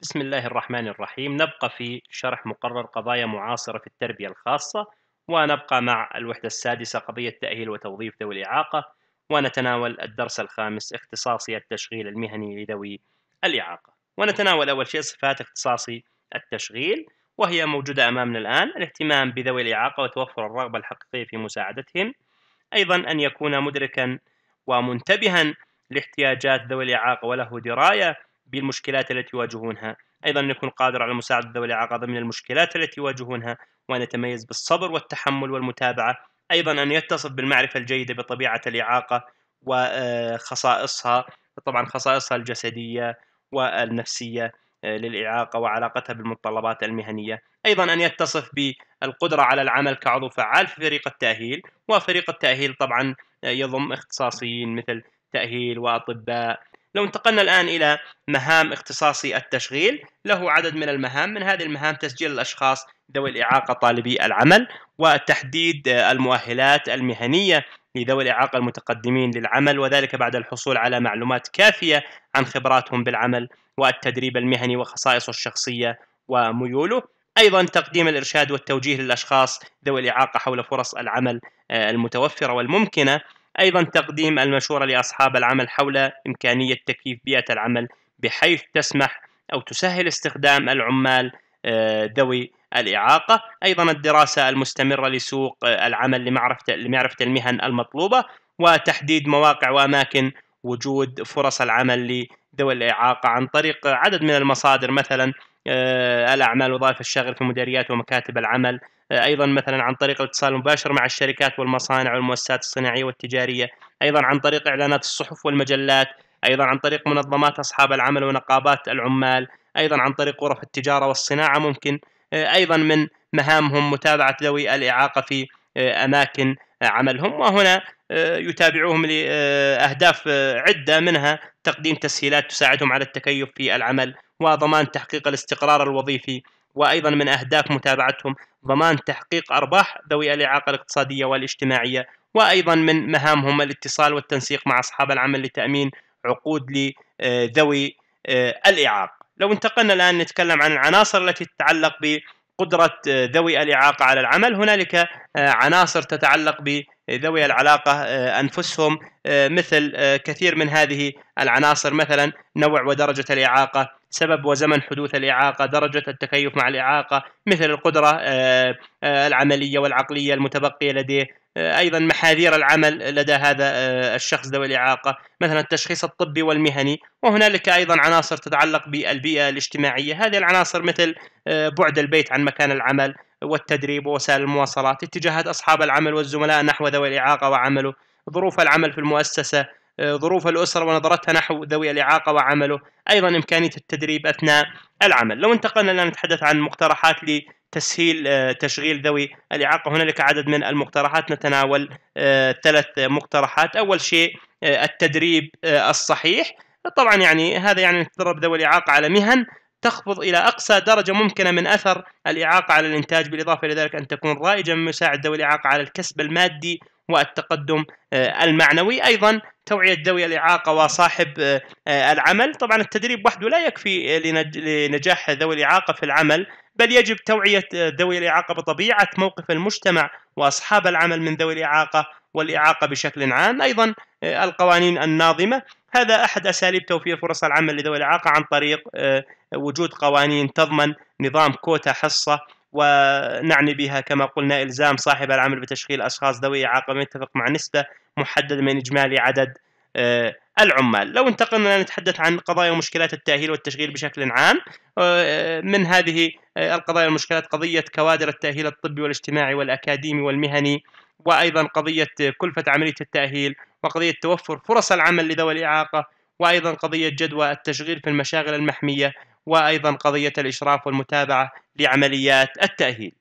بسم الله الرحمن الرحيم نبقى في شرح مقرر قضايا معاصرة في التربية الخاصة ونبقى مع الوحدة السادسة قضية تأهيل وتوظيف ذوي الإعاقة ونتناول الدرس الخامس اختصاصي التشغيل المهني لذوي الإعاقة ونتناول أول شيء صفات اختصاصي التشغيل وهي موجودة أمامنا الآن الاهتمام بذوي الإعاقة وتوفر الرغبة الحقيقية في مساعدتهم أيضا أن يكون مدركا ومنتبها لاحتياجات ذوي الإعاقة وله دراية بالمشكلات التي يواجهونها أيضا نكون قادر على مساعدة ذوي الإعاقة ضمن المشكلات التي يواجهونها وأن يتميز بالصبر والتحمل والمتابعة أيضا أن يتصف بالمعرفة الجيدة بطبيعة الإعاقة وخصائصها طبعا خصائصها الجسدية والنفسية آه، للإعاقة وعلاقتها بالمتطلبات المهنية أيضا أن يتصف بالقدرة على العمل كعضو فعال في فريق التأهيل وفريق التأهيل طبعا آه، يضم اختصاصيين مثل تأهيل وأطباء لو انتقلنا الآن إلى مهام اختصاصي التشغيل له عدد من المهام من هذه المهام تسجيل الأشخاص ذوي الإعاقة طالبي العمل وتحديد المؤهلات المهنية لذوي الإعاقة المتقدمين للعمل وذلك بعد الحصول على معلومات كافية عن خبراتهم بالعمل والتدريب المهني وخصائصه الشخصية وميوله أيضا تقديم الإرشاد والتوجيه للأشخاص ذوي الإعاقة حول فرص العمل آه، المتوفرة والممكنة أيضا تقديم المشورة لأصحاب العمل حول إمكانية تكييف بيئة العمل بحيث تسمح أو تسهل استخدام العمال آه، ذوي الإعاقة أيضا الدراسة المستمرة لسوق آه، العمل لمعرفة, المهن المطلوبة وتحديد مواقع وأماكن وجود فرص العمل لذوي الإعاقة عن طريق عدد من المصادر مثلا آه، الأعمال وظائف الشغل في مديريات ومكاتب العمل آه، أيضا مثلا عن طريق الاتصال المباشر مع الشركات والمصانع والمؤسسات الصناعية والتجارية أيضا عن طريق إعلانات الصحف والمجلات أيضا عن طريق منظمات أصحاب العمل ونقابات العمال أيضا عن طريق غرف التجارة والصناعة ممكن آه، أيضا من مهامهم متابعة ذوي الإعاقة في أماكن عملهم وهنا آه، يتابعوهم لأهداف آه، عدة منها تقديم تسهيلات تساعدهم على التكيف في العمل وضمان تحقيق الاستقرار الوظيفي وأيضا من أهداف متابعتهم ضمان تحقيق أرباح ذوي الإعاقة الاقتصادية والاجتماعية وأيضا من مهامهم الاتصال والتنسيق مع أصحاب العمل لتأمين عقود لذوي آه، الإعاقة لو انتقلنا الآن نتكلم عن العناصر التي تتعلق ب قدرة ذوي الإعاقة على العمل هنالك آه، عناصر تتعلق بذوي العلاقة آه، أنفسهم آه، مثل كثير من هذه العناصر مثلا نوع ودرجة الإعاقة سبب وزمن حدوث الإعاقة درجة التكيف مع الإعاقة مثل القدرة آه، آه، العملية والعقلية المتبقية لديه آه، ايضا محاذير العمل لدى هذا الشخص ذوي الاعاقه مثلا التشخيص الطبي والمهني وهنالك ايضا عناصر تتعلق بالبيئه الاجتماعيه هذه العناصر مثل بعد البيت عن مكان العمل والتدريب ووسائل المواصلات اتجاهات اصحاب العمل والزملاء نحو ذوي الاعاقه وعمله ظروف العمل في المؤسسه آه، ظروف الأسرة ونظرتها نحو ذوي الإعاقة وعمله أيضا إمكانية التدريب أثناء العمل لو انتقلنا الآن نتحدث عن مقترحات لتسهيل آه، تشغيل ذوي الإعاقة هنالك عدد من المقترحات نتناول آه، ثلاث مقترحات أول شيء التدريب الصحيح طبعا يعني هذا يعني تدرب ذوي الإعاقة على مهن تخفض إلى أقصى درجة ممكنة من أثر الإعاقة على الإنتاج بالإضافة إلى ذلك أن تكون رائجة من مساعد ذوي الإعاقة على الكسب المادي والتقدم آه، المعنوي ايضا توعيه ذوي الاعاقه وصاحب آه، آه، العمل طبعا التدريب وحده لا يكفي لنجاح ذوي الاعاقه في العمل بل يجب توعيه ذوي الاعاقه بطبيعه موقف المجتمع واصحاب العمل من ذوي الاعاقه والاعاقه بشكل عام ايضا القوانين الناظمه هذا احد اساليب توفير فرص العمل لذوي الاعاقه عن طريق وجود قوانين تضمن نظام كوتا حصه ونعني بها كما قلنا إلزام صاحب العمل بتشغيل أشخاص ذوي إعاقة متفق مع نسبة محددة من إجمالي عدد آه، العمال لو انتقلنا نتحدث عن قضايا ومشكلات التأهيل والتشغيل بشكل عام آه، من هذه آه، القضايا والمشكلات قضية كوادر التأهيل الطبي والاجتماعي والأكاديمي والمهني وأيضا قضية كلفة عملية التأهيل وقضية توفر فرص العمل لذوي الإعاقة وأيضا قضية جدوى التشغيل في المشاغل المحمية وأيضا قضية الإشراف والمتابعة لعمليات التأهيل